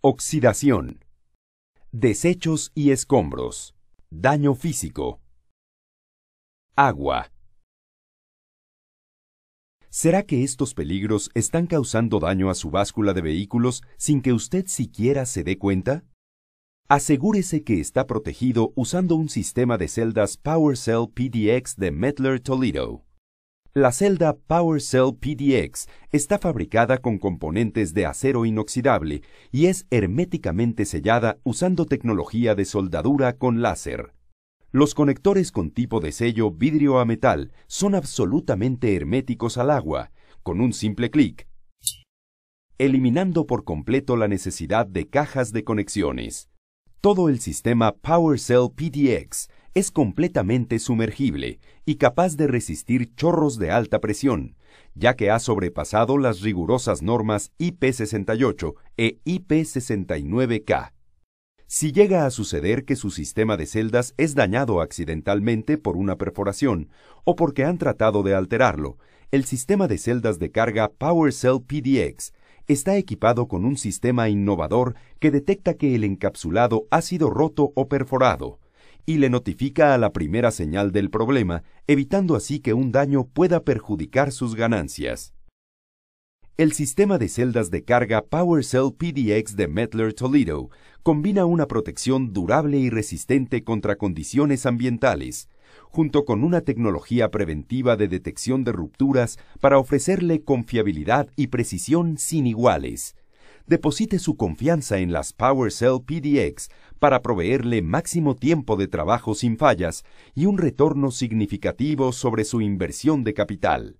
Oxidación. Desechos y escombros. Daño físico. Agua. ¿Será que estos peligros están causando daño a su báscula de vehículos sin que usted siquiera se dé cuenta? Asegúrese que está protegido usando un sistema de celdas PowerCell PDX de Mettler Toledo. La celda PowerCell PDX está fabricada con componentes de acero inoxidable y es herméticamente sellada usando tecnología de soldadura con láser. Los conectores con tipo de sello vidrio a metal son absolutamente herméticos al agua, con un simple clic, eliminando por completo la necesidad de cajas de conexiones. Todo el sistema PowerCell PDX es completamente sumergible y capaz de resistir chorros de alta presión, ya que ha sobrepasado las rigurosas normas IP68 e IP69K. Si llega a suceder que su sistema de celdas es dañado accidentalmente por una perforación o porque han tratado de alterarlo, el sistema de celdas de carga PowerCell PDX está equipado con un sistema innovador que detecta que el encapsulado ha sido roto o perforado, y le notifica a la primera señal del problema, evitando así que un daño pueda perjudicar sus ganancias. El sistema de celdas de carga PowerCell PDX de Mettler Toledo combina una protección durable y resistente contra condiciones ambientales, junto con una tecnología preventiva de detección de rupturas para ofrecerle confiabilidad y precisión sin iguales. Deposite su confianza en las PowerCell PDX para proveerle máximo tiempo de trabajo sin fallas y un retorno significativo sobre su inversión de capital.